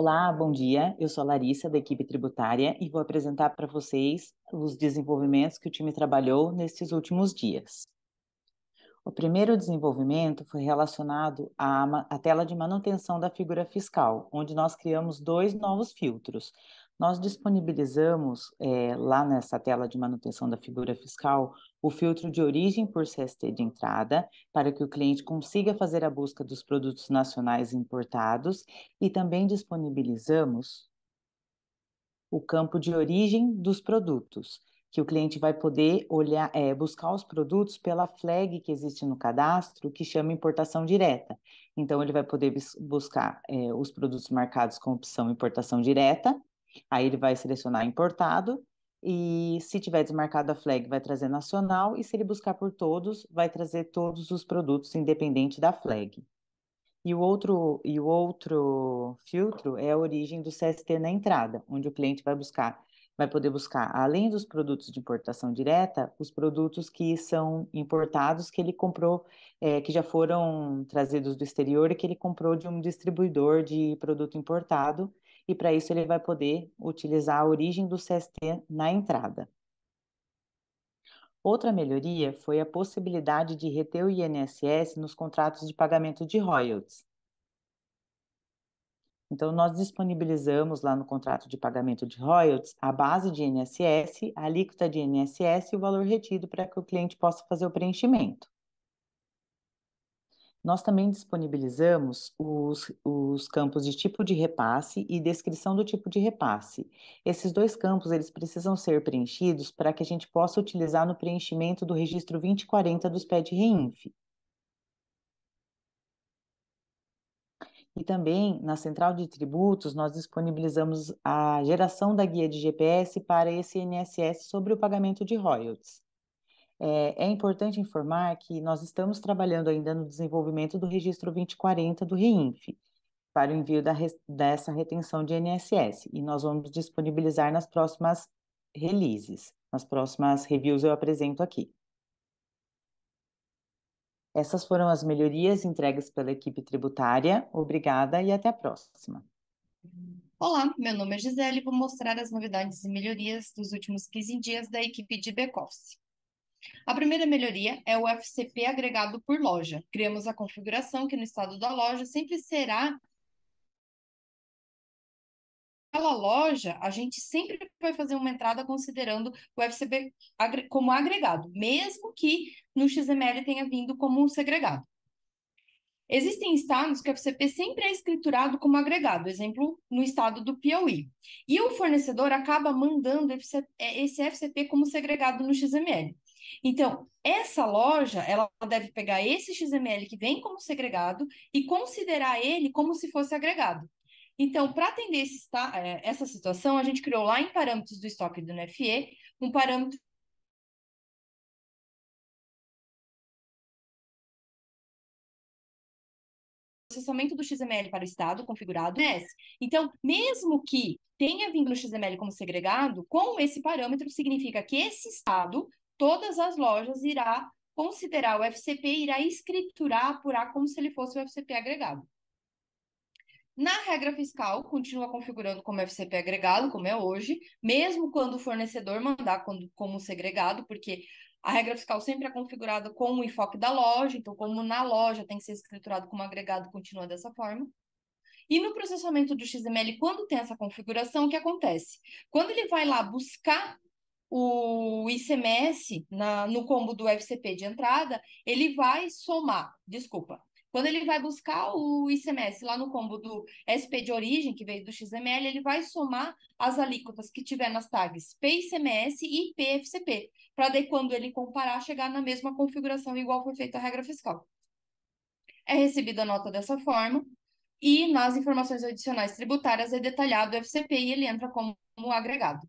Olá, bom dia. Eu sou a Larissa, da equipe tributária, e vou apresentar para vocês os desenvolvimentos que o time trabalhou nesses últimos dias. O primeiro desenvolvimento foi relacionado à, à tela de manutenção da figura fiscal, onde nós criamos dois novos filtros. Nós disponibilizamos é, lá nessa tela de manutenção da figura fiscal o filtro de origem por CST de entrada, para que o cliente consiga fazer a busca dos produtos nacionais importados, e também disponibilizamos o campo de origem dos produtos, que o cliente vai poder olhar, é, buscar os produtos pela flag que existe no cadastro, que chama importação direta. Então, ele vai poder buscar é, os produtos marcados com opção importação direta Aí ele vai selecionar importado e se tiver desmarcado a flag, vai trazer nacional e se ele buscar por todos, vai trazer todos os produtos independente da flag. E o outro, e o outro filtro é a origem do CST na entrada, onde o cliente vai buscar vai poder buscar, além dos produtos de importação direta, os produtos que são importados que ele comprou, é, que já foram trazidos do exterior e que ele comprou de um distribuidor de produto importado e para isso ele vai poder utilizar a origem do CST na entrada. Outra melhoria foi a possibilidade de reter o INSS nos contratos de pagamento de royalties. Então, nós disponibilizamos lá no contrato de pagamento de royalties a base de INSS, a alíquota de INSS e o valor retido para que o cliente possa fazer o preenchimento. Nós também disponibilizamos os, os campos de tipo de repasse e descrição do tipo de repasse. Esses dois campos eles precisam ser preenchidos para que a gente possa utilizar no preenchimento do registro 2040 dos PED REINF. E também na central de tributos nós disponibilizamos a geração da guia de GPS para esse INSS sobre o pagamento de royalties. É, é, importante informar que nós estamos trabalhando ainda no desenvolvimento do registro 2040 do REINF, para o envio da, dessa retenção de NSS e nós vamos disponibilizar nas próximas releases, nas próximas reviews eu apresento aqui. Essas foram as melhorias entregues pela equipe tributária. Obrigada e até a próxima. Olá, meu nome é Gisele e vou mostrar as novidades e melhorias dos últimos 15 dias da equipe de back-office. A primeira melhoria é o FCP agregado por loja. Criamos a configuração que no estado da loja sempre será pela loja, a gente sempre vai fazer uma entrada considerando o FCP como agregado, mesmo que no XML tenha vindo como um segregado. Existem estados que o FCP sempre é escriturado como agregado, exemplo, no estado do Piauí. E o fornecedor acaba mandando é, esse FCP como segregado no XML. Então, essa loja, ela deve pegar esse XML que vem como segregado e considerar ele como se fosse agregado. Então, para atender esse, é, essa situação, a gente criou lá em parâmetros do estoque do NFE um parâmetro processamento do XML para o Estado configurado S. Então, mesmo que tenha vindo no XML como segregado, com esse parâmetro significa que esse Estado todas as lojas irá considerar o FCP, irá escriturar, apurar como se ele fosse o FCP agregado. Na regra fiscal, continua configurando como FCP agregado, como é hoje, mesmo quando o fornecedor mandar como segregado, porque a regra fiscal sempre é configurada com o enfoque da loja, então, como na loja tem que ser escriturado como agregado, continua dessa forma. E no processamento do XML, quando tem essa configuração, o que acontece? Quando ele vai lá buscar o ICMS na, no combo do FCP de entrada, ele vai somar, desculpa, quando ele vai buscar o ICMS lá no combo do SP de origem, que veio do XML, ele vai somar as alíquotas que tiver nas tags PICMS e PFCP, para daí quando ele comparar, chegar na mesma configuração, igual foi feita a regra fiscal. É recebida a nota dessa forma, e nas informações adicionais tributárias é detalhado o FCP e ele entra como agregado.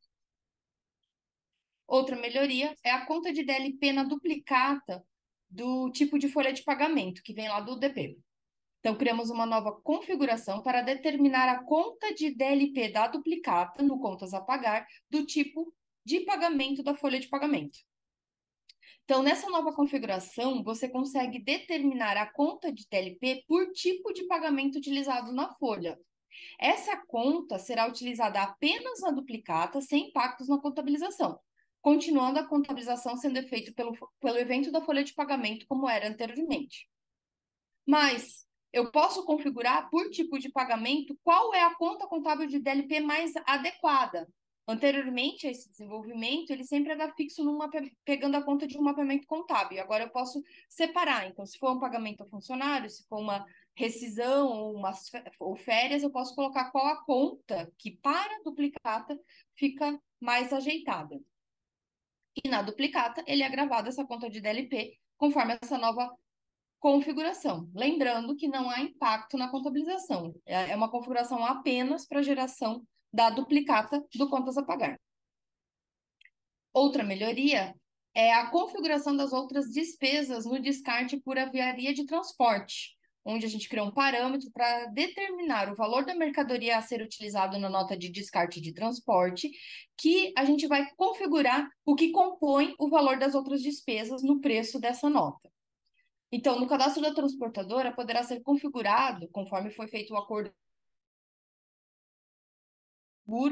Outra melhoria é a conta de DLP na duplicata do tipo de folha de pagamento, que vem lá do DP. Então, criamos uma nova configuração para determinar a conta de DLP da duplicata, no contas a pagar, do tipo de pagamento da folha de pagamento. Então, nessa nova configuração, você consegue determinar a conta de DLP por tipo de pagamento utilizado na folha. Essa conta será utilizada apenas na duplicata, sem impactos na contabilização continuando a contabilização sendo feita pelo, pelo evento da folha de pagamento, como era anteriormente. Mas eu posso configurar por tipo de pagamento qual é a conta contábil de DLP mais adequada. Anteriormente a esse desenvolvimento, ele sempre era fixo numa, pegando a conta de um mapeamento contábil. Agora eu posso separar. Então, se for um pagamento a funcionário, se for uma rescisão ou, umas, ou férias, eu posso colocar qual a conta que, para a duplicata, fica mais ajeitada. E na duplicata, ele é gravado essa conta de DLP conforme essa nova configuração. Lembrando que não há impacto na contabilização, é, é uma configuração apenas para geração da duplicata do contas a pagar. Outra melhoria é a configuração das outras despesas no descarte por aviaria de transporte onde a gente criou um parâmetro para determinar o valor da mercadoria a ser utilizado na nota de descarte de transporte, que a gente vai configurar o que compõe o valor das outras despesas no preço dessa nota. Então, no cadastro da transportadora, poderá ser configurado, conforme foi feito o acordo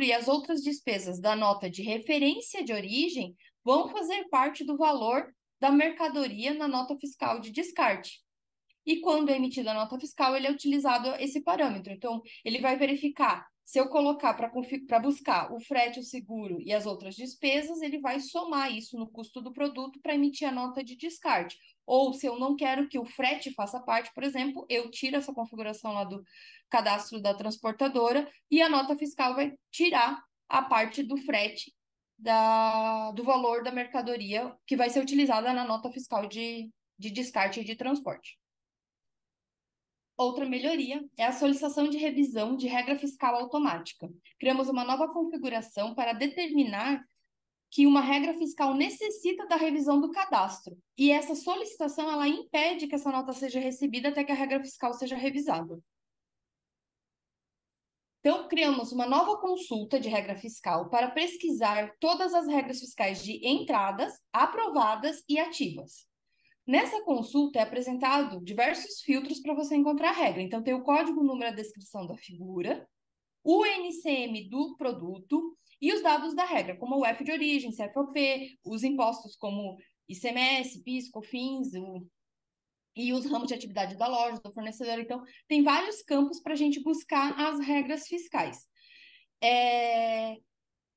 e as outras despesas da nota de referência de origem vão fazer parte do valor da mercadoria na nota fiscal de descarte. E quando é emitida a nota fiscal, ele é utilizado esse parâmetro. Então, ele vai verificar se eu colocar para buscar o frete, o seguro e as outras despesas, ele vai somar isso no custo do produto para emitir a nota de descarte. Ou se eu não quero que o frete faça parte, por exemplo, eu tiro essa configuração lá do cadastro da transportadora e a nota fiscal vai tirar a parte do frete da, do valor da mercadoria que vai ser utilizada na nota fiscal de, de descarte e de transporte. Outra melhoria é a solicitação de revisão de regra fiscal automática. Criamos uma nova configuração para determinar que uma regra fiscal necessita da revisão do cadastro. E essa solicitação ela impede que essa nota seja recebida até que a regra fiscal seja revisada. Então, criamos uma nova consulta de regra fiscal para pesquisar todas as regras fiscais de entradas, aprovadas e ativas. Nessa consulta é apresentado diversos filtros para você encontrar a regra. Então, tem o código, o número, a descrição da figura, o NCM do produto e os dados da regra, como o F de origem, CFOP, é os impostos como ICMS, PIS, COFINS, o... e os ramos de atividade da loja, do fornecedor. Então, tem vários campos para a gente buscar as regras fiscais. É...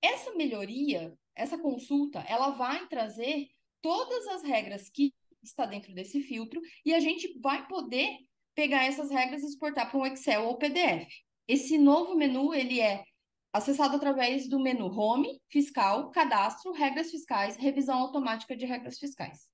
Essa melhoria, essa consulta, ela vai trazer todas as regras que está dentro desse filtro e a gente vai poder pegar essas regras e exportar para um Excel ou PDF. Esse novo menu, ele é acessado através do menu Home, Fiscal, Cadastro, Regras Fiscais, Revisão Automática de Regras Fiscais.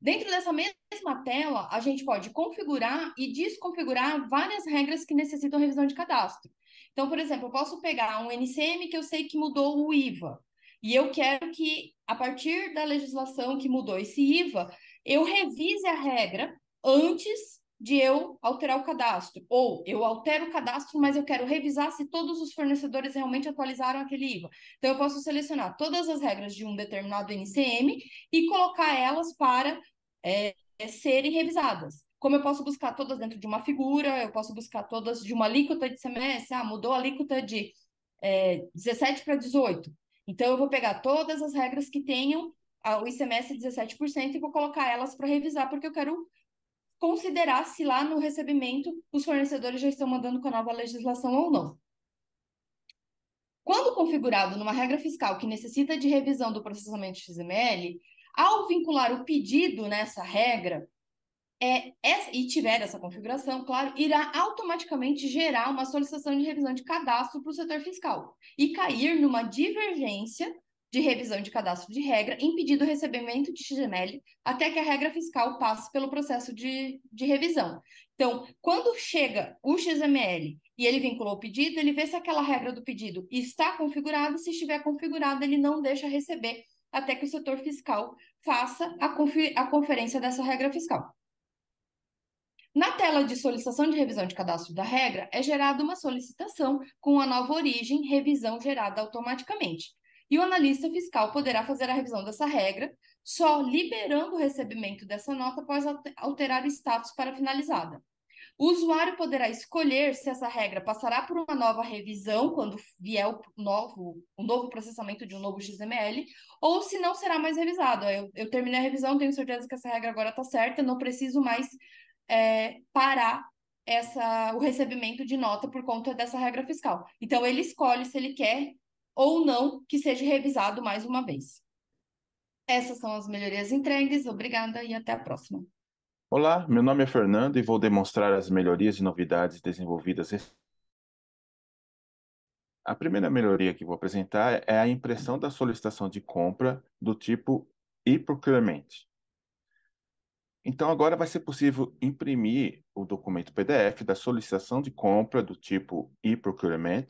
Dentro dessa mesma tela, a gente pode configurar e desconfigurar várias regras que necessitam revisão de cadastro. Então, por exemplo, eu posso pegar um NCM que eu sei que mudou o IVA. E eu quero que, a partir da legislação que mudou esse IVA, eu revise a regra antes de eu alterar o cadastro. Ou eu altero o cadastro, mas eu quero revisar se todos os fornecedores realmente atualizaram aquele IVA. Então, eu posso selecionar todas as regras de um determinado NCM e colocar elas para é, serem revisadas. Como eu posso buscar todas dentro de uma figura, eu posso buscar todas de uma alíquota de semestre, ah, mudou a alíquota de é, 17 para 18. Então, eu vou pegar todas as regras que tenham o ICMS 17% e vou colocar elas para revisar, porque eu quero considerar se lá no recebimento os fornecedores já estão mandando com a nova legislação ou não. Quando configurado numa regra fiscal que necessita de revisão do processamento XML, ao vincular o pedido nessa regra, é, é, e tiver essa configuração, claro, irá automaticamente gerar uma solicitação de revisão de cadastro para o setor fiscal e cair numa divergência de revisão de cadastro de regra, impedindo o recebimento de XML até que a regra fiscal passe pelo processo de, de revisão. Então, quando chega o XML e ele vinculou o pedido, ele vê se aquela regra do pedido está configurada, se estiver configurada, ele não deixa receber até que o setor fiscal faça a, confer a conferência dessa regra fiscal. Na tela de solicitação de revisão de cadastro da regra, é gerada uma solicitação com a nova origem, revisão gerada automaticamente. E o analista fiscal poderá fazer a revisão dessa regra, só liberando o recebimento dessa nota após alterar o status para finalizada. O usuário poderá escolher se essa regra passará por uma nova revisão quando vier o novo, o novo processamento de um novo XML, ou se não será mais revisado. Eu, eu terminei a revisão, tenho certeza que essa regra agora está certa, não preciso mais é, parar essa, o recebimento de nota por conta dessa regra fiscal. Então, ele escolhe se ele quer ou não que seja revisado mais uma vez. Essas são as melhorias em Trends Obrigada e até a próxima. Olá, meu nome é Fernando e vou demonstrar as melhorias e novidades desenvolvidas. A primeira melhoria que vou apresentar é a impressão da solicitação de compra do tipo e procurement. Então, agora vai ser possível imprimir o documento PDF da solicitação de compra do tipo e-procurement.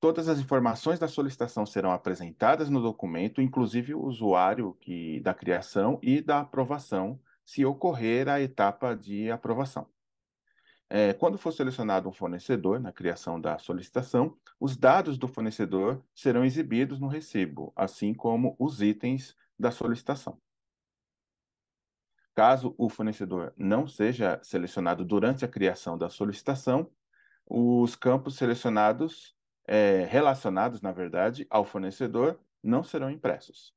Todas as informações da solicitação serão apresentadas no documento, inclusive o usuário que, da criação e da aprovação, se ocorrer a etapa de aprovação. É, quando for selecionado um fornecedor na criação da solicitação, os dados do fornecedor serão exibidos no recibo, assim como os itens da solicitação. Caso o fornecedor não seja selecionado durante a criação da solicitação, os campos selecionados, é, relacionados, na verdade, ao fornecedor, não serão impressos.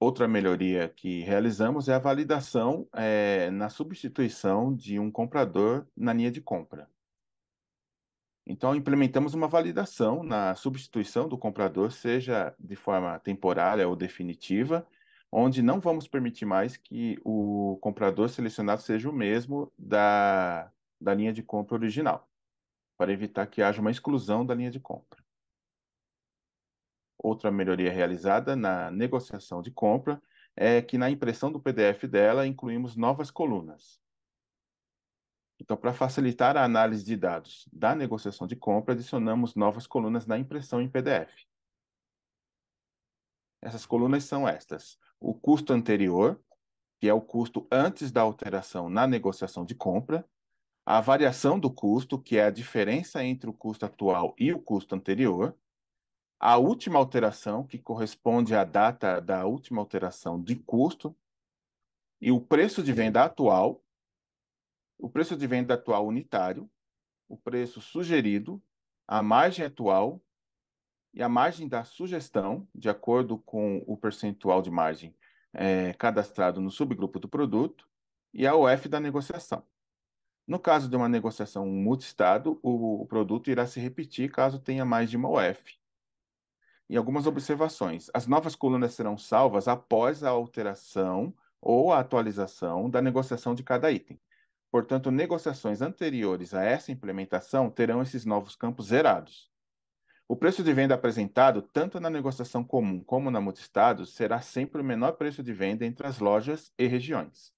Outra melhoria que realizamos é a validação é, na substituição de um comprador na linha de compra. Então, implementamos uma validação na substituição do comprador, seja de forma temporária ou definitiva, onde não vamos permitir mais que o comprador selecionado seja o mesmo da, da linha de compra original, para evitar que haja uma exclusão da linha de compra. Outra melhoria realizada na negociação de compra é que na impressão do PDF dela incluímos novas colunas. Então, para facilitar a análise de dados da negociação de compra, adicionamos novas colunas na impressão em PDF. Essas colunas são estas: o custo anterior, que é o custo antes da alteração na negociação de compra, a variação do custo, que é a diferença entre o custo atual e o custo anterior, a última alteração, que corresponde à data da última alteração de custo, e o preço de venda atual, o preço de venda atual unitário, o preço sugerido, a margem atual e a margem da sugestão, de acordo com o percentual de margem é, cadastrado no subgrupo do produto, e a OF da negociação. No caso de uma negociação multistado, o, o produto irá se repetir caso tenha mais de uma OF. E algumas observações. As novas colunas serão salvas após a alteração ou a atualização da negociação de cada item. Portanto, negociações anteriores a essa implementação terão esses novos campos zerados. O preço de venda apresentado, tanto na negociação comum como na multistado, será sempre o menor preço de venda entre as lojas e regiões.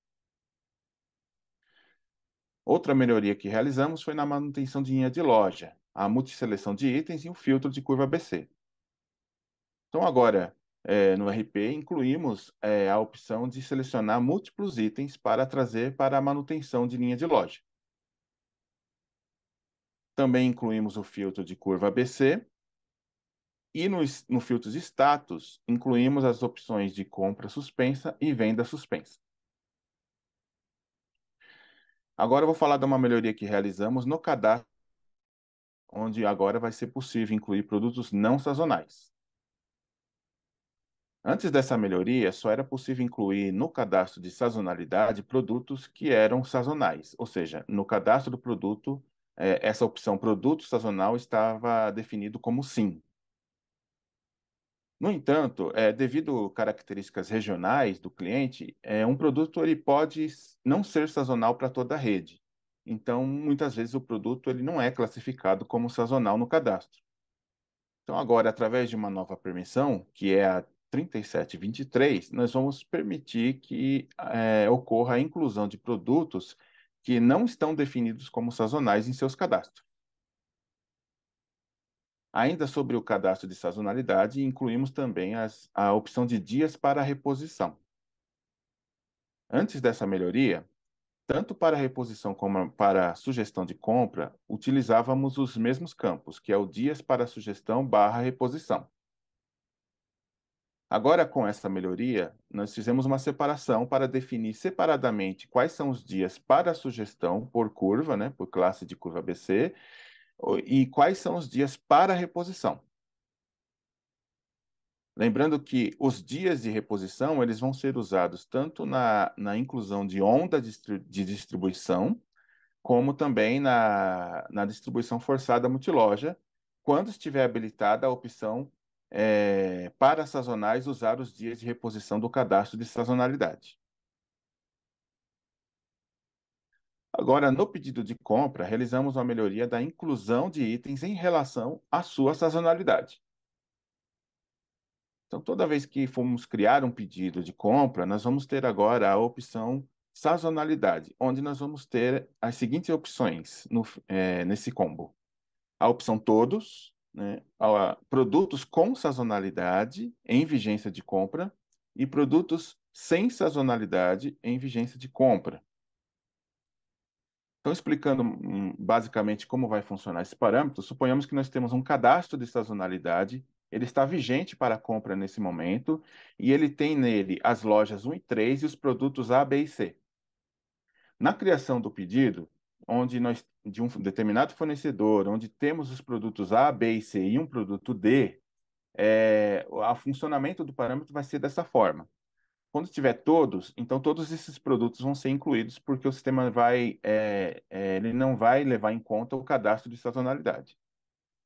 Outra melhoria que realizamos foi na manutenção de linha de loja, a multiseleção de itens e o filtro de curva ABC. Então, agora, é, no RP, incluímos é, a opção de selecionar múltiplos itens para trazer para a manutenção de linha de loja. Também incluímos o filtro de curva ABC e no, no filtro de status, incluímos as opções de compra suspensa e venda suspensa. Agora eu vou falar de uma melhoria que realizamos no cadastro, onde agora vai ser possível incluir produtos não sazonais. Antes dessa melhoria, só era possível incluir no cadastro de sazonalidade produtos que eram sazonais, ou seja, no cadastro do produto, eh, essa opção produto sazonal estava definido como sim. No entanto, é, devido características regionais do cliente, é, um produto ele pode não ser sazonal para toda a rede. Então, muitas vezes o produto ele não é classificado como sazonal no cadastro. Então, agora, através de uma nova permissão, que é a 3723, nós vamos permitir que é, ocorra a inclusão de produtos que não estão definidos como sazonais em seus cadastros. Ainda sobre o cadastro de sazonalidade, incluímos também as, a opção de dias para reposição. Antes dessa melhoria, tanto para reposição como para sugestão de compra, utilizávamos os mesmos campos, que é o dias para sugestão barra reposição. Agora, com essa melhoria, nós fizemos uma separação para definir separadamente quais são os dias para sugestão por curva, né, por classe de curva BC, e quais são os dias para reposição. Lembrando que os dias de reposição eles vão ser usados tanto na, na inclusão de onda de distribuição, como também na, na distribuição forçada multiloja, quando estiver habilitada a opção é, para sazonais usar os dias de reposição do cadastro de sazonalidade. Agora, no pedido de compra, realizamos uma melhoria da inclusão de itens em relação à sua sazonalidade. Então, toda vez que formos criar um pedido de compra, nós vamos ter agora a opção sazonalidade, onde nós vamos ter as seguintes opções no, é, nesse combo: a opção todos, né, a, produtos com sazonalidade em vigência de compra e produtos sem sazonalidade em vigência de compra. Então, explicando hum, basicamente como vai funcionar esse parâmetro, suponhamos que nós temos um cadastro de sazonalidade, ele está vigente para compra nesse momento, e ele tem nele as lojas 1 e 3 e os produtos A, B e C. Na criação do pedido, onde nós, de um determinado fornecedor, onde temos os produtos A, B e C e um produto D, é, o funcionamento do parâmetro vai ser dessa forma. Quando tiver todos, então todos esses produtos vão ser incluídos, porque o sistema vai, é, é, ele não vai levar em conta o cadastro de sazonalidade.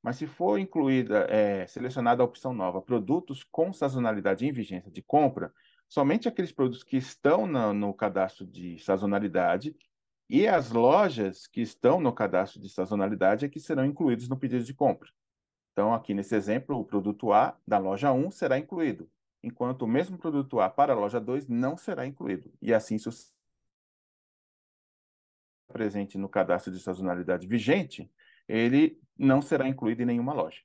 Mas se for incluída, é, selecionada a opção nova, produtos com sazonalidade em vigência de compra, somente aqueles produtos que estão na, no cadastro de sazonalidade e as lojas que estão no cadastro de sazonalidade é que serão incluídos no pedido de compra. Então, aqui nesse exemplo, o produto A da loja 1 será incluído, enquanto o mesmo produto A para a loja 2 não será incluído, e assim se está Presente no cadastro de sazonalidade vigente, ele não será incluído em nenhuma loja.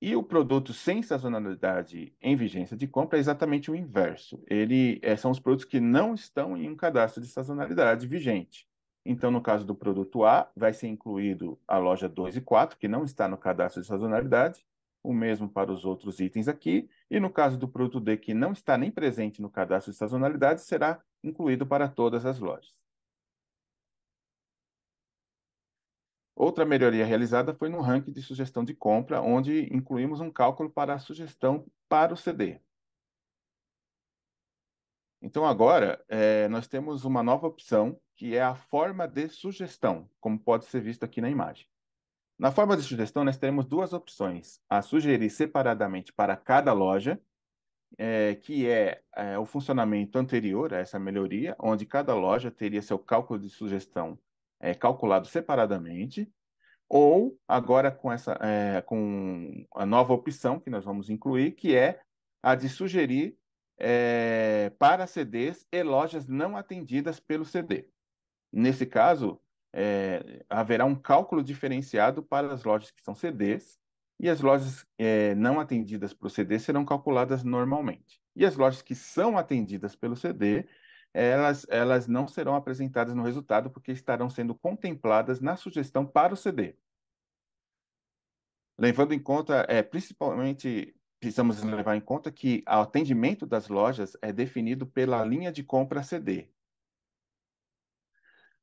E o produto sem sazonalidade em vigência de compra é exatamente o inverso. Ele é, são os produtos que não estão em um cadastro de sazonalidade vigente. Então, no caso do produto A, vai ser incluído a loja 2 e 4, que não está no cadastro de sazonalidade, o mesmo para os outros itens aqui, e no caso do produto D que não está nem presente no cadastro de sazonalidade, será incluído para todas as lojas. Outra melhoria realizada foi no ranking de sugestão de compra, onde incluímos um cálculo para a sugestão para o CD. Então, agora, é, nós temos uma nova opção, que é a forma de sugestão, como pode ser visto aqui na imagem. Na forma de sugestão, nós temos duas opções: a sugerir separadamente para cada loja, é, que é, é, o funcionamento anterior a essa melhoria, onde cada loja teria seu cálculo de sugestão é, calculado separadamente, ou agora com essa é, com a nova opção que nós vamos incluir, que é a de sugerir é, para CDs e lojas não atendidas pelo CD. Nesse caso, é, haverá um cálculo diferenciado para as lojas que são CDs e as lojas é, não atendidas pelo CD serão calculadas normalmente. E as lojas que são atendidas pelo CD, elas, elas não serão apresentadas no resultado porque estarão sendo contempladas na sugestão para o CD. Levando em conta, é, principalmente, precisamos levar em conta que o atendimento das lojas é definido pela linha de compra CD,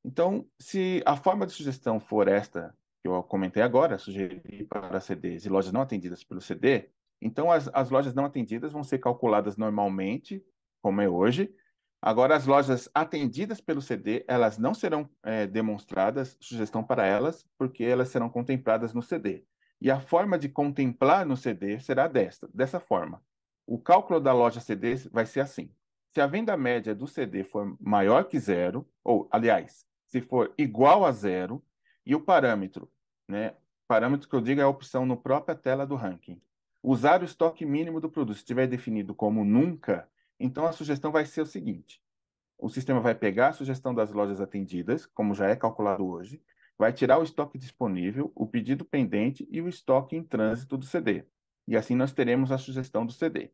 então, se a forma de sugestão for esta que eu comentei agora, sugerir para CDs e lojas não atendidas pelo CD, então as, as lojas não atendidas vão ser calculadas normalmente, como é hoje. Agora, as lojas atendidas pelo CD, elas não serão é, demonstradas, sugestão para elas, porque elas serão contempladas no CD. E a forma de contemplar no CD será desta, dessa forma. O cálculo da loja CD vai ser assim. Se a venda média do CD for maior que zero, ou, aliás, se for igual a zero, e o parâmetro, né? Parâmetro que eu digo é a opção no própria tela do ranking. Usar o estoque mínimo do produto. Se estiver definido como nunca, então a sugestão vai ser o seguinte: o sistema vai pegar a sugestão das lojas atendidas, como já é calculado hoje, vai tirar o estoque disponível, o pedido pendente e o estoque em trânsito do CD. E assim nós teremos a sugestão do CD.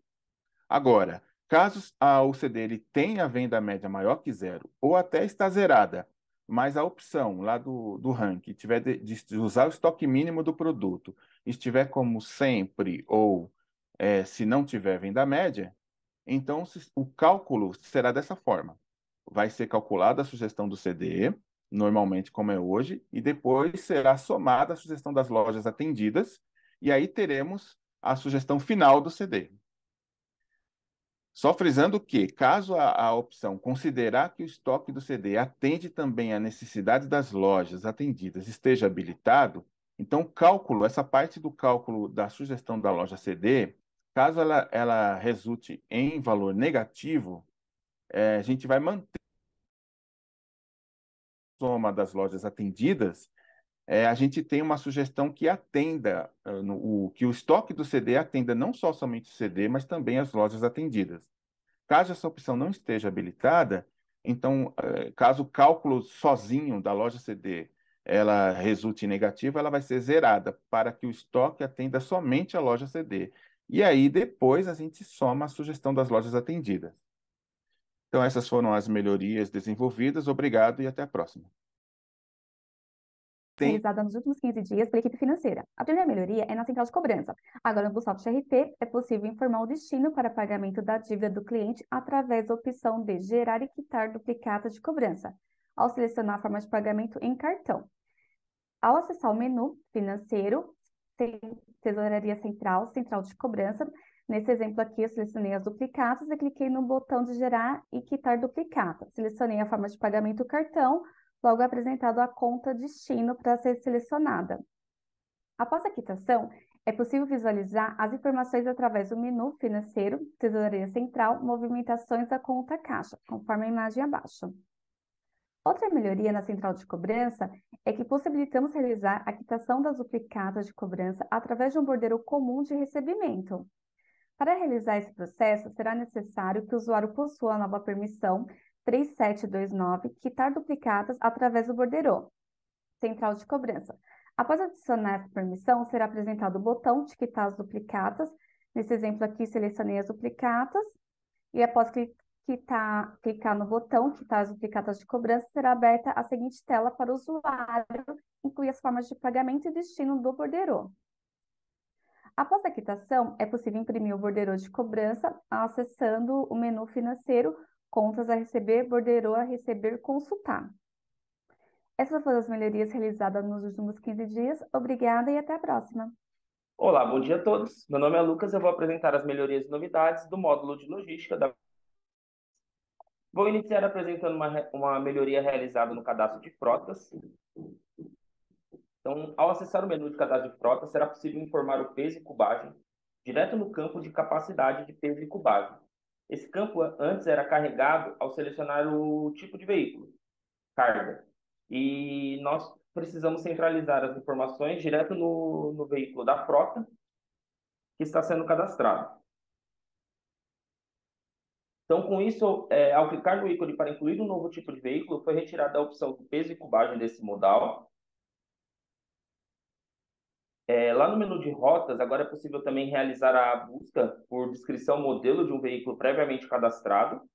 Agora, caso a, o CD ele tenha a venda média maior que zero ou até está zerada, mas a opção lá do, do ranking tiver de, de usar o estoque mínimo do produto, estiver como sempre ou é, se não tiver venda média, então se, o cálculo será dessa forma. Vai ser calculada a sugestão do CDE, normalmente como é hoje, e depois será somada a sugestão das lojas atendidas, e aí teremos a sugestão final do CD. Só frisando que, caso a, a, opção considerar que o estoque do CD atende também à necessidade das lojas atendidas esteja habilitado, então cálculo, essa parte do cálculo da sugestão da loja CD, caso ela, ela resulte em valor negativo, é, a gente vai manter a soma das lojas atendidas é, a gente tem uma sugestão que atenda, ah, no, o, que o estoque do CD atenda não só somente o CD, mas também as lojas atendidas. Caso essa opção não esteja habilitada, então, ah, caso o cálculo sozinho da loja CD ela resulte negativa, ela vai ser zerada para que o estoque atenda somente a loja CD. E aí, depois, a gente soma a sugestão das lojas atendidas. Então, essas foram as melhorias desenvolvidas. Obrigado e até a próxima realizada nos últimos 15 dias pela equipe financeira. A primeira melhoria é na central de cobrança. Agora, no saldo CRT é possível informar o destino para pagamento da dívida do cliente através da opção de gerar e quitar duplicata de cobrança, ao selecionar a forma de pagamento em cartão. Ao acessar o menu financeiro, tem tesouraria central, central de cobrança. Nesse exemplo aqui, eu selecionei as duplicatas e cliquei no botão de gerar e quitar duplicata. Selecionei a forma de pagamento cartão, Logo é apresentado a conta destino para ser selecionada. Após a quitação, é possível visualizar as informações através do menu financeiro, tesouraria central, movimentações da conta caixa, conforme a imagem abaixo. Outra melhoria na central de cobrança é que possibilitamos realizar a quitação das duplicatas de cobrança através de um bordeiro comum de recebimento. Para realizar esse processo, será necessário que o usuário possua a nova permissão 3729, quitar duplicatas através do borderô. Central de cobrança. Após adicionar essa permissão, será apresentado o botão de quitar tá as duplicatas. Nesse exemplo aqui, selecionei as duplicatas. E após quitar, tá, clicar no botão quitar tá as duplicatas de cobrança, será aberta a seguinte tela para o usuário, incluir as formas de pagamento e destino do borderô. Após a quitação, é possível imprimir o borderô de cobrança acessando o menu financeiro Contas a receber, borderou a receber, consultar. Essas foram as melhorias realizadas nos últimos 15 dias. Obrigada e até a próxima. Olá, bom dia a todos. Meu nome é Lucas e eu vou apresentar as melhorias e novidades do módulo de logística da. Vou iniciar apresentando uma, uma melhoria realizada no cadastro de frotas. Então, ao acessar o menu de cadastro de frotas, será possível informar o peso e cubagem direto no campo de capacidade de peso e cubagem. Esse campo antes era carregado ao selecionar o tipo de veículo, carga. E nós precisamos centralizar as informações direto no, no veículo da frota que está sendo cadastrado. Então, com isso, é, ao clicar no ícone para incluir um novo tipo de veículo, foi retirada a opção do peso e cubagem desse modal é, lá no menu de rotas, agora é possível também realizar a busca por descrição modelo de um veículo previamente cadastrado.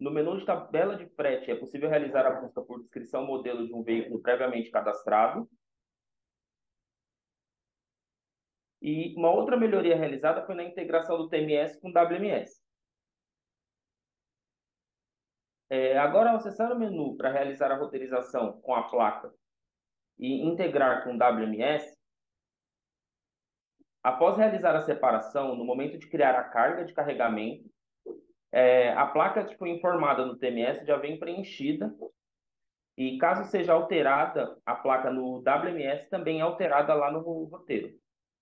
No menu de tabela de frete, é possível realizar a busca por descrição modelo de um veículo previamente cadastrado. E uma outra melhoria realizada foi na integração do TMS com o WMS. É, agora, ao acessar o menu para realizar a roteirização com a placa e integrar com o WMS, após realizar a separação, no momento de criar a carga de carregamento, é, a placa que tipo, informada no TMS já vem preenchida e caso seja alterada a placa no WMS, também é alterada lá no roteiro.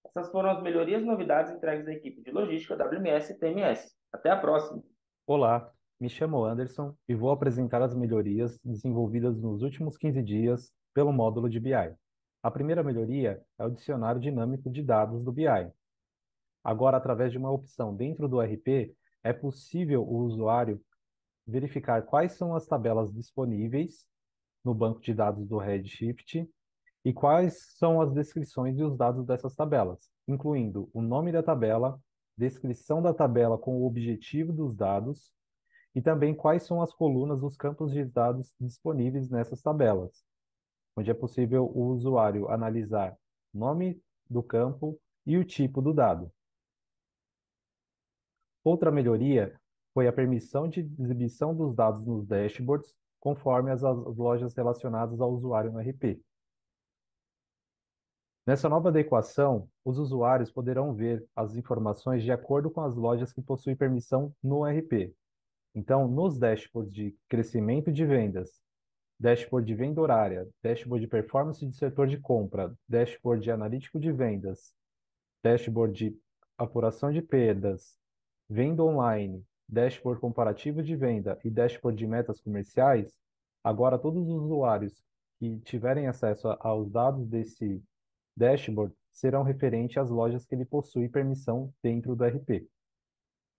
Essas foram as melhorias e novidades entregues à equipe de logística WMS e TMS. Até a próxima! Olá, me chamo Anderson e vou apresentar as melhorias desenvolvidas nos últimos 15 dias pelo módulo de BI. A primeira melhoria é o dicionário dinâmico de dados do BI. Agora, através de uma opção dentro do RP, é possível o usuário verificar quais são as tabelas disponíveis no banco de dados do Redshift e quais são as descrições e os dados dessas tabelas, incluindo o nome da tabela, descrição da tabela com o objetivo dos dados e também quais são as colunas, os campos de dados disponíveis nessas tabelas onde é possível o usuário analisar nome do campo e o tipo do dado. Outra melhoria foi a permissão de exibição dos dados nos dashboards, conforme as lojas relacionadas ao usuário no RP. Nessa nova adequação, os usuários poderão ver as informações de acordo com as lojas que possuem permissão no RP. Então, nos dashboards de crescimento de vendas dashboard de venda horária, dashboard de performance de setor de compra, dashboard de analítico de vendas, dashboard de apuração de perdas, venda online, dashboard comparativo de venda e dashboard de metas comerciais, agora todos os usuários que tiverem acesso aos dados desse dashboard serão referentes às lojas que ele possui permissão dentro do RP.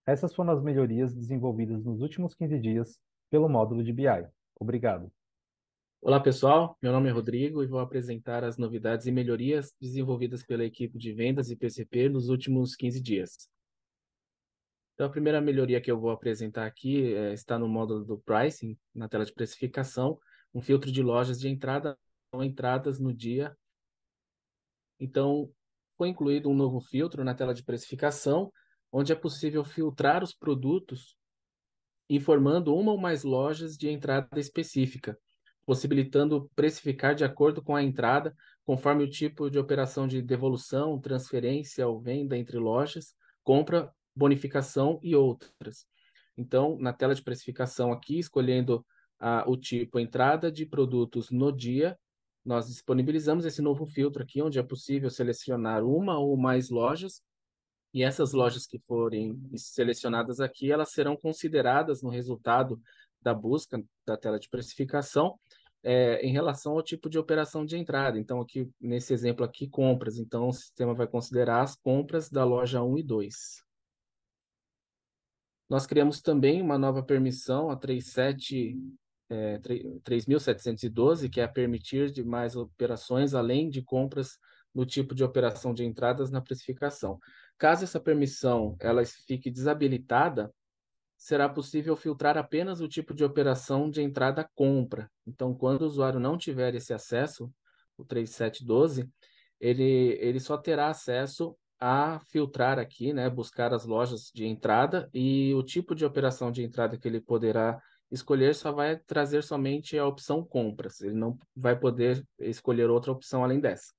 Essas foram as melhorias desenvolvidas nos últimos 15 dias pelo módulo de BI. Obrigado. Olá, pessoal. Meu nome é Rodrigo e vou apresentar as novidades e melhorias desenvolvidas pela equipe de vendas e PCP nos últimos 15 dias. Então, a primeira melhoria que eu vou apresentar aqui é, está no módulo do pricing, na tela de precificação, um filtro de lojas de entrada ou entradas no dia. Então, foi incluído um novo filtro na tela de precificação, onde é possível filtrar os produtos informando uma ou mais lojas de entrada específica possibilitando precificar de acordo com a entrada, conforme o tipo de operação de devolução, transferência ou venda entre lojas, compra, bonificação e outras. Então, na tela de precificação aqui, escolhendo ah, o tipo entrada de produtos no dia, nós disponibilizamos esse novo filtro aqui, onde é possível selecionar uma ou mais lojas, e essas lojas que forem selecionadas aqui, elas serão consideradas no resultado da busca da tela de precificação é, em relação ao tipo de operação de entrada. Então, aqui nesse exemplo aqui, compras. Então, o sistema vai considerar as compras da loja 1 e 2. Nós criamos também uma nova permissão, a 37, é, 3.712, que é a permitir de mais operações além de compras no tipo de operação de entradas na precificação. Caso essa permissão ela fique desabilitada, será possível filtrar apenas o tipo de operação de entrada-compra. Então, quando o usuário não tiver esse acesso, o 3712, ele, ele só terá acesso a filtrar aqui, né, buscar as lojas de entrada e o tipo de operação de entrada que ele poderá escolher só vai trazer somente a opção compras. Ele não vai poder escolher outra opção além dessa.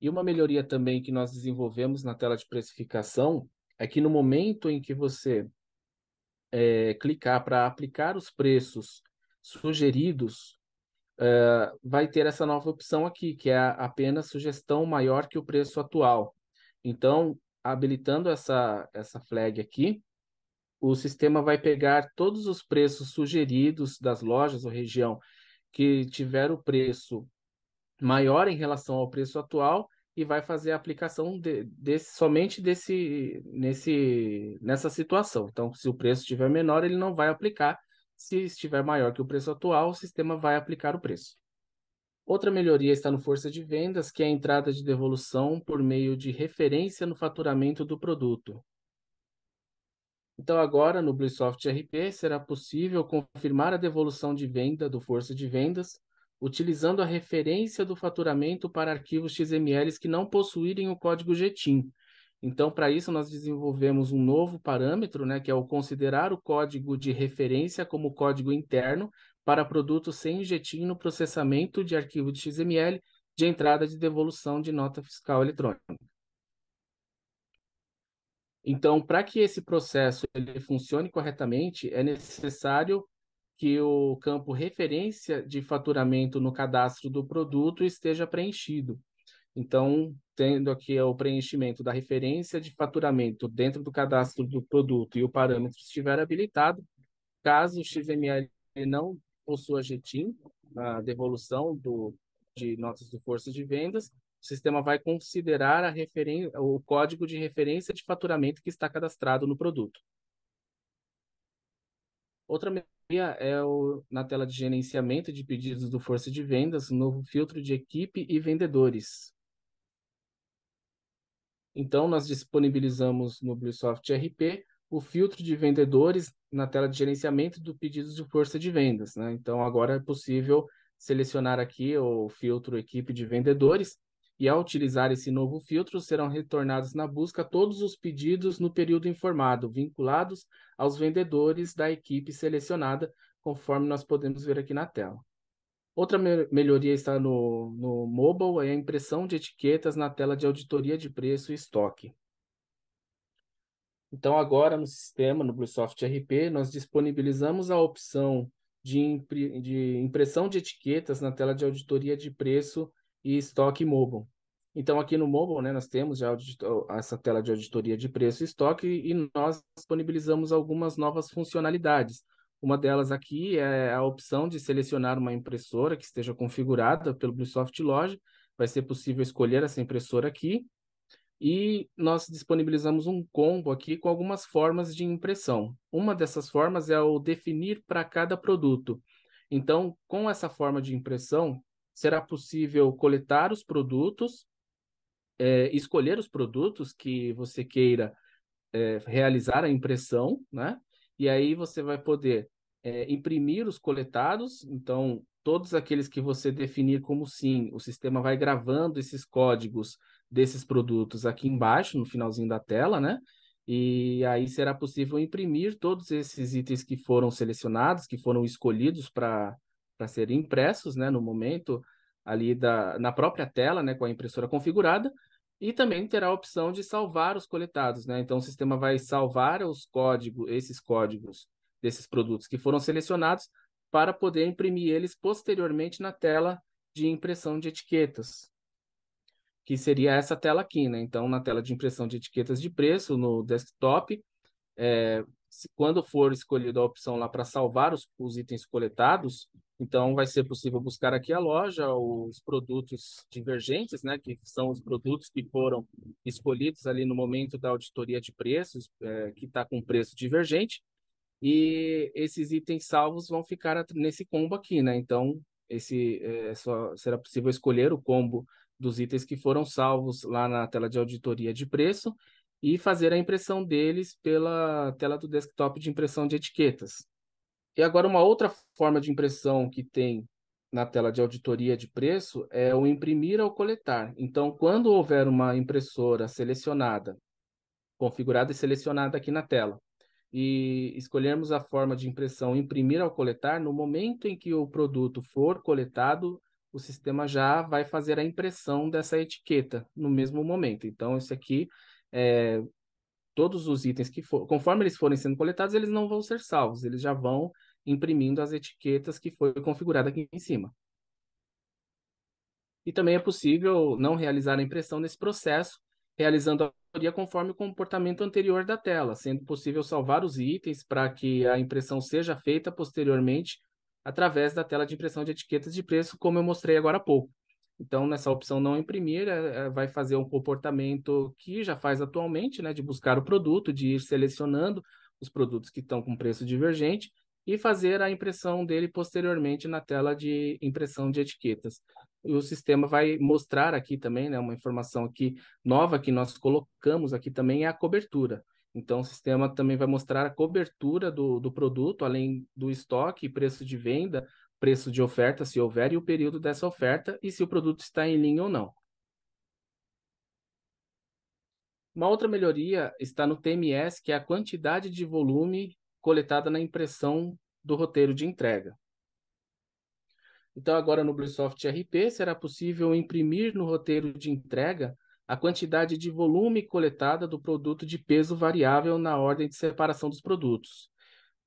E uma melhoria também que nós desenvolvemos na tela de precificação é que no momento em que você é, clicar para aplicar os preços sugeridos, é, vai ter essa nova opção aqui, que é apenas sugestão maior que o preço atual. Então, habilitando essa, essa flag aqui, o sistema vai pegar todos os preços sugeridos das lojas ou região que tiver o preço maior em relação ao preço atual e vai fazer a aplicação de, desse, somente desse, nesse, nessa situação. Então, se o preço estiver menor, ele não vai aplicar. Se estiver maior que o preço atual, o sistema vai aplicar o preço. Outra melhoria está no força de vendas, que é a entrada de devolução por meio de referência no faturamento do produto. Então, agora no BlueSoft RP será possível confirmar a devolução de venda do força de vendas utilizando a referência do faturamento para arquivos XML que não possuírem o código GTIM. Então, para isso, nós desenvolvemos um novo parâmetro, né, que é o considerar o código de referência como código interno para produtos sem GTIM no processamento de arquivo de XML de entrada de devolução de nota fiscal eletrônica. Então, para que esse processo ele funcione corretamente, é necessário que o campo referência de faturamento no cadastro do produto esteja preenchido. Então, tendo aqui o preenchimento da referência de faturamento dentro do cadastro do produto e o parâmetro estiver habilitado, caso o XML não possua GTIM, a devolução do, de notas do força de vendas, o sistema vai considerar a o código de referência de faturamento que está cadastrado no produto. Outra é o, na tela de gerenciamento de pedidos do Força de Vendas, novo filtro de equipe e vendedores. Então, nós disponibilizamos no BlueSoft RP o filtro de vendedores na tela de gerenciamento do pedidos de força de vendas. Né? Então, agora é possível selecionar aqui o filtro equipe de vendedores e ao utilizar esse novo filtro, serão retornados na busca todos os pedidos no período informado, vinculados aos vendedores da equipe selecionada, conforme nós podemos ver aqui na tela. Outra me melhoria está no, no mobile, é a impressão de etiquetas na tela de auditoria de preço e estoque. Então, agora no sistema, no BlueSoft RP, nós disponibilizamos a opção de, impre de impressão de etiquetas na tela de auditoria de preço e estoque mobile. Então, aqui no mobile, né, nós temos já essa tela de auditoria de preço e estoque e nós disponibilizamos algumas novas funcionalidades. Uma delas aqui é a opção de selecionar uma impressora que esteja configurada pelo BlueSoft Loja. Vai ser possível escolher essa impressora aqui. E nós disponibilizamos um combo aqui com algumas formas de impressão. Uma dessas formas é o definir para cada produto. Então, com essa forma de impressão, será possível coletar os produtos, é, escolher os produtos que você queira é, realizar a impressão, né? E aí você vai poder é, imprimir os coletados, então todos aqueles que você definir como sim, o sistema vai gravando esses códigos desses produtos aqui embaixo, no finalzinho da tela, né? E aí será possível imprimir todos esses itens que foram selecionados, que foram escolhidos para serem impressos, né? No momento, ali da, na própria tela, né, com a impressora configurada, e também terá a opção de salvar os coletados, né? Então o sistema vai salvar os códigos, esses códigos desses produtos que foram selecionados para poder imprimir eles posteriormente na tela de impressão de etiquetas, que seria essa tela aqui, né? Então na tela de impressão de etiquetas de preço no desktop, é, quando for escolhida a opção lá para salvar os, os itens coletados, então vai ser possível buscar aqui a loja os produtos divergentes, né, que são os produtos que foram escolhidos ali no momento da auditoria de preços, é, que está com preço divergente, e esses itens salvos vão ficar nesse combo aqui, né? Então esse é, só será possível escolher o combo dos itens que foram salvos lá na tela de auditoria de preço e fazer a impressão deles pela tela do desktop de impressão de etiquetas. E agora, uma outra forma de impressão que tem na tela de auditoria de preço é o imprimir ao coletar. Então, quando houver uma impressora selecionada, configurada e selecionada aqui na tela, e escolhermos a forma de impressão imprimir ao coletar, no momento em que o produto for coletado, o sistema já vai fazer a impressão dessa etiqueta no mesmo momento. Então, isso aqui é, todos os itens que for, conforme eles forem sendo coletados, eles não vão ser salvos, eles já vão imprimindo as etiquetas que foi configurada aqui em cima. E também é possível não realizar a impressão nesse processo, realizando a autoria conforme o comportamento anterior da tela, sendo possível salvar os itens para que a impressão seja feita posteriormente através da tela de impressão de etiquetas de preço, como eu mostrei agora há pouco. Então, nessa opção não imprimir, é, é, vai fazer um comportamento que já faz atualmente, né, de buscar o produto, de ir selecionando os produtos que estão com preço divergente e fazer a impressão dele posteriormente na tela de impressão de etiquetas. E o sistema vai mostrar aqui também, né, uma informação aqui nova que nós colocamos aqui também é a cobertura. Então, o sistema também vai mostrar a cobertura do, do produto, além do estoque e preço de venda, preço de oferta, se houver, e o período dessa oferta, e se o produto está em linha ou não. Uma outra melhoria está no TMS, que é a quantidade de volume coletada na impressão do roteiro de entrega. Então, agora no BlueSoft RP, será possível imprimir no roteiro de entrega a quantidade de volume coletada do produto de peso variável na ordem de separação dos produtos.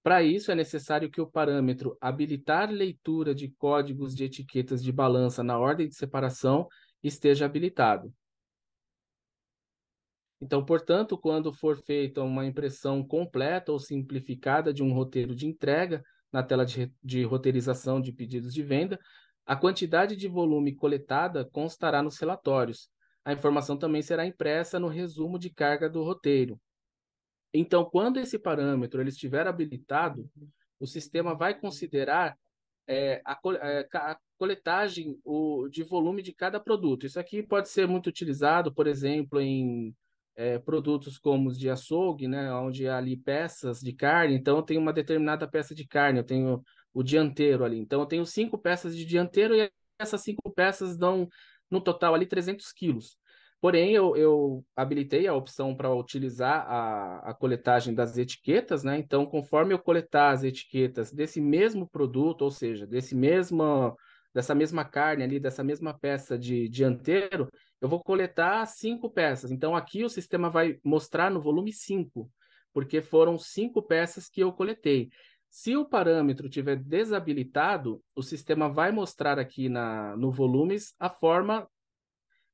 Para isso, é necessário que o parâmetro habilitar leitura de códigos de etiquetas de balança na ordem de separação esteja habilitado. Então, portanto, quando for feita uma impressão completa ou simplificada de um roteiro de entrega na tela de, de roteirização de pedidos de venda, a quantidade de volume coletada constará nos relatórios. A informação também será impressa no resumo de carga do roteiro, então, quando esse parâmetro ele estiver habilitado, o sistema vai considerar é, a, é, a, coletagem o, de volume de cada produto. Isso aqui pode ser muito utilizado, por exemplo, em é, produtos como os de açougue, né, onde há ali peças de carne. Então, eu tenho uma determinada peça de carne, eu tenho o dianteiro ali. Então, eu tenho cinco peças de dianteiro e essas cinco peças dão, no total, ali 300 quilos. Porém, eu, eu habilitei a opção para utilizar a, a coletagem das etiquetas, né? Então, conforme eu coletar as etiquetas desse mesmo produto, ou seja, desse mesmo, dessa mesma carne ali, dessa mesma peça de dianteiro, eu vou coletar cinco peças. Então, aqui o sistema vai mostrar no volume 5, porque foram cinco peças que eu coletei. Se o parâmetro tiver desabilitado, o sistema vai mostrar aqui na, no volumes a forma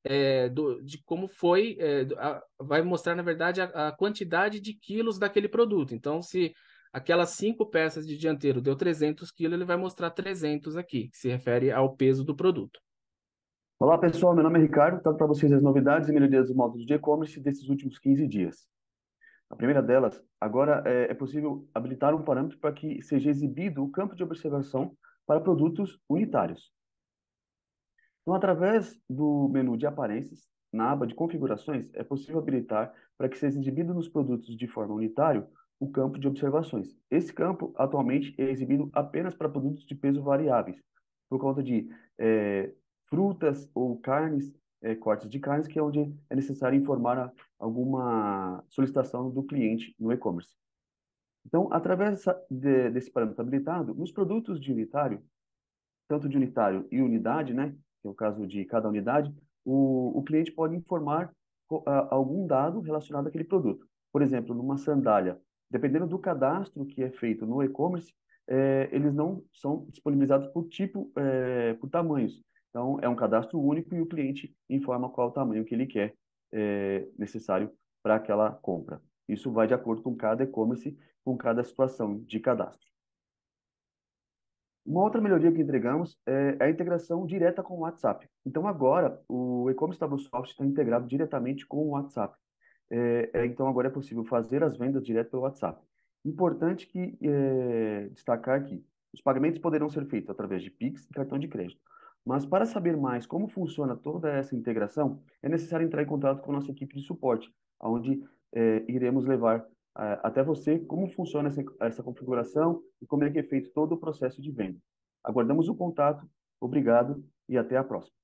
é, do, de como foi, é, a, vai mostrar, na verdade, a, a, quantidade de quilos daquele produto. Então, se aquelas cinco peças de dianteiro deu 300 quilos, ele vai mostrar 300 aqui, que se refere ao peso do produto. Olá, pessoal. Meu nome é Ricardo. Trago para vocês as novidades e melhorias dos módulos de e-commerce desses últimos 15 dias. A primeira delas, agora é, é possível habilitar um parâmetro para que seja exibido o campo de observação para produtos unitários. Então, através do menu de aparências, na aba de configurações, é possível habilitar para que seja exibido nos produtos de forma unitário o campo de observações. Esse campo, atualmente, é exibido apenas para produtos de peso variáveis, por conta de é, frutas ou carnes, é, cortes de carnes, que é onde é necessário informar a, alguma solicitação do cliente no e-commerce. Então, através dessa, de, desse parâmetro habilitado, nos produtos de unitário, tanto de unitário e unidade, né, que é o caso de cada unidade, o, o cliente pode informar algum dado relacionado àquele produto. Por exemplo, numa sandália, dependendo do cadastro que é feito no e-commerce, é, eles não são disponibilizados por tipo, é, por tamanhos. Então, é um cadastro único e o cliente informa qual o tamanho que ele quer é, necessário para aquela compra. Isso vai de acordo com cada e-commerce, com cada situação de cadastro. Uma outra melhoria que entregamos é, é a integração direta com o WhatsApp. Então, agora, o e-commerce BlueSoft está integrado diretamente com o WhatsApp. É, é, então, agora é possível fazer as vendas direto pelo WhatsApp. Importante que é, destacar aqui, os pagamentos poderão ser feitos através de Pix e cartão de crédito. Mas para saber mais como funciona toda essa integração, é necessário entrar em contato com a nossa equipe de suporte, onde é, iremos levar até você como funciona essa, essa configuração e como é que é feito todo o processo de venda. Aguardamos o contato, obrigado e até a próxima.